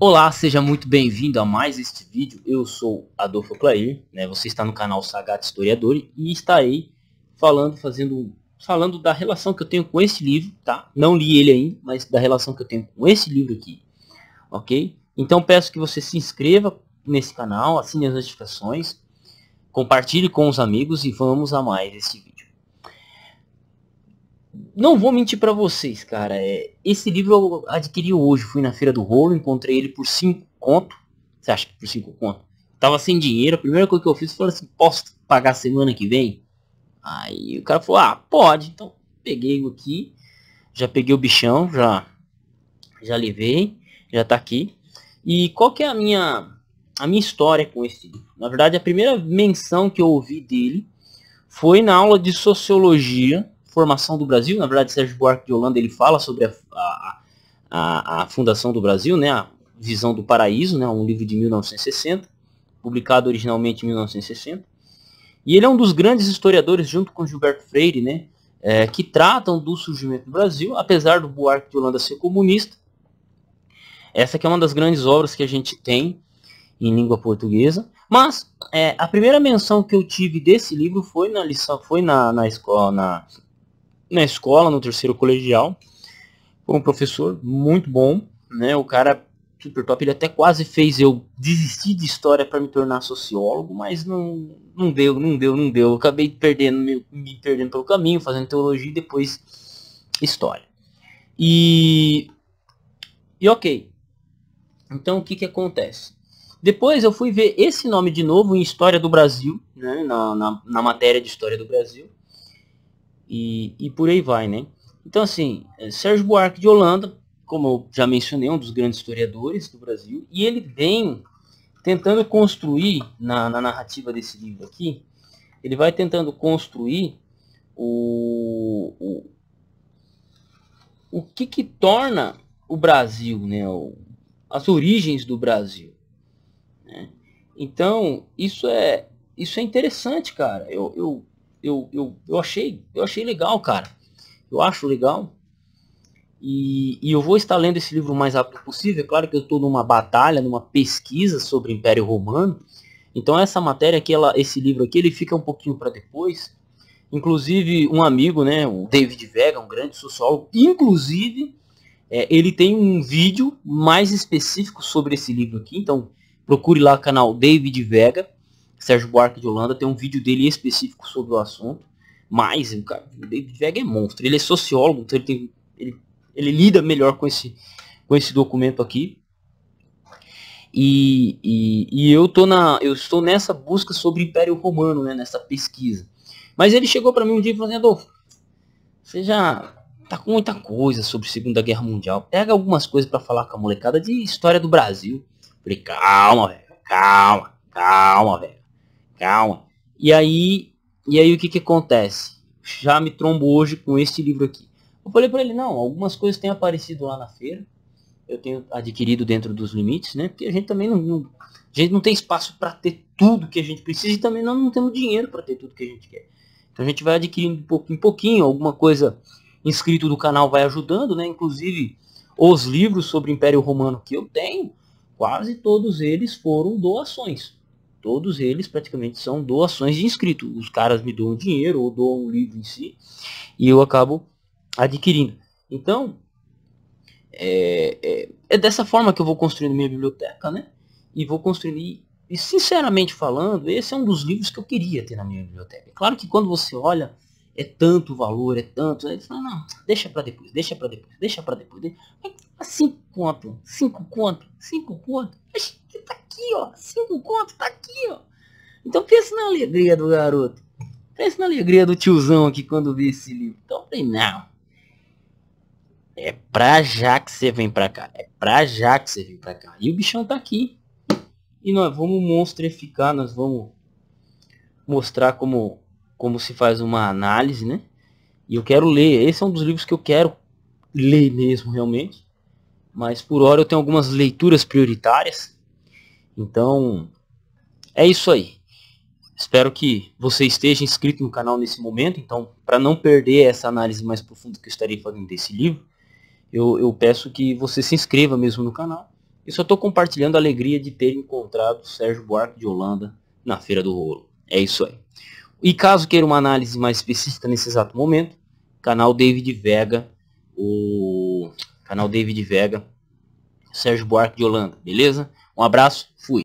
Olá, seja muito bem-vindo a mais este vídeo. Eu sou Adolfo Clair, né? Você está no canal Sagat Historiador e aí falando, fazendo, falando da relação que eu tenho com este livro, tá? Não li ele ainda, mas da relação que eu tenho com esse livro aqui, ok? Então peço que você se inscreva nesse canal, assine as notificações, compartilhe com os amigos e vamos a mais este vídeo não vou mentir para vocês, cara. É, esse livro eu adquiri hoje, fui na feira do rolo, encontrei ele por 5 conto. Você acha que por 5 conto? Tava sem dinheiro, a primeira coisa que eu fiz foi assim, posso pagar semana que vem? Aí o cara falou, ah, pode. Então peguei aqui, já peguei o bichão, já já levei, já tá aqui. E qual que é a minha a minha história com esse livro? Na verdade, a primeira menção que eu ouvi dele foi na aula de sociologia formação do Brasil. Na verdade, Sérgio Buarque de Holanda ele fala sobre a, a, a, a fundação do Brasil, né? A visão do paraíso, né? Um livro de 1960, publicado originalmente em 1960. E ele é um dos grandes historiadores, junto com Gilberto Freire, né? É, que tratam do surgimento do Brasil, apesar do Buarque de Holanda ser comunista. Essa que é uma das grandes obras que a gente tem em língua portuguesa. Mas é, a primeira menção que eu tive desse livro foi na lição, foi na, na escola, na, na escola, no terceiro colegial. Foi um professor muito bom, né? O cara super top, ele até quase fez eu desistir de história para me tornar sociólogo, mas não, não deu, não deu, não deu. Eu acabei perdendo, me, me perdendo pelo caminho, fazendo teologia e depois história. E, e ok. Então o que, que acontece? Depois eu fui ver esse nome de novo em História do Brasil, né, na, na, na matéria de História do Brasil e, e por aí vai, né? Então, assim, é, Sérgio Buarque de Holanda, como eu já mencionei, um dos grandes historiadores do Brasil, e ele vem tentando construir, na, na narrativa desse livro aqui, ele vai tentando construir o, o, o que que torna o Brasil, né? O, as origens do Brasil. Né? Então, isso é, isso é interessante, cara. Eu, eu eu, eu, eu achei, eu achei legal, cara. Eu acho legal. E, e eu vou estar lendo esse livro o mais rápido possível. É claro que eu estou numa batalha, numa pesquisa sobre o Império Romano. Então essa matéria aqui, ela, esse livro aqui, ele fica um pouquinho para depois. Inclusive um amigo, né, o David Vega, um grande sociólogo, inclusive é, ele tem um vídeo mais específico sobre esse livro aqui. Então procure lá o canal David Vega Sérgio Buarque de Holanda, tem um vídeo dele específico sobre o assunto. Mas o, cara, o David Vega é monstro. Ele é sociólogo, então ele, tem, ele, ele lida melhor com esse, com esse documento aqui. E, e, e, eu tô na eu estou nessa busca sobre Império Romano, né, nessa pesquisa. Mas ele chegou para mim um dia e falou assim, Adolfo, você já tá com muita coisa sobre Segunda Guerra Mundial. Pega algumas coisas para falar com a molecada de história do Brasil. falei, calma, velho, calma, calma, velho. Calma. E aí, e aí o que que acontece? Já me trombo hoje com este livro aqui. Eu falei para ele, não, algumas coisas têm aparecido lá na feira. Eu tenho adquirido dentro dos limites, né? Porque a gente também não, não a gente não tem espaço para ter tudo que a gente precisa e também nós não temos dinheiro para ter tudo que a gente quer. Então a gente vai adquirindo de em pouquinho, alguma coisa inscrito do canal vai ajudando, né? Inclusive os livros sobre Império Romano que eu tenho, quase todos eles foram doações. Todos eles praticamente são doações de inscrito. Os caras me doam dinheiro ou doam um livro em si e eu acabo adquirindo. Então, é, é, é, dessa forma que eu vou construindo minha biblioteca, né? E vou construir E, sinceramente falando, esse é um dos livros que eu queria ter na minha biblioteca. Claro que quando você olha, é tanto valor, é tanto. Aí né? fala, não, deixa para depois, deixa para depois, deixa para depois. Deixa... Mas, assim, cinco conto, cinco conto, cinco conto. Que tá aqui, ó. Cinco contos tá aqui, ó. Então pensa na alegria do garoto. Pensa na alegria do tiozão aqui quando vê esse livro. Então tem não. É pra já que você vem pra cá. É pra já que você vem pra cá. E o bichão tá aqui. E nós vamos monstrificar, nós vamos mostrar como, como se faz uma análise, né? E eu quero ler. Esse é um dos livros que eu quero ler mesmo, realmente. Mas por hora eu tenho algumas leituras prioritárias. Então, é isso aí. Espero que você esteja inscrito no canal nesse momento. Então, para não perder essa análise mais profunda que eu estarei fazendo desse livro, eu, eu peço que você se inscreva mesmo no canal. Eu só estou compartilhando a alegria de ter encontrado Sérgio Buarque de Holanda na Feira do Rolo. É isso aí. E caso queira uma análise mais específica nesse exato momento, canal David Vega, o Canal David Vega. Sérgio Buarque de Holanda, beleza? Um abraço, fui.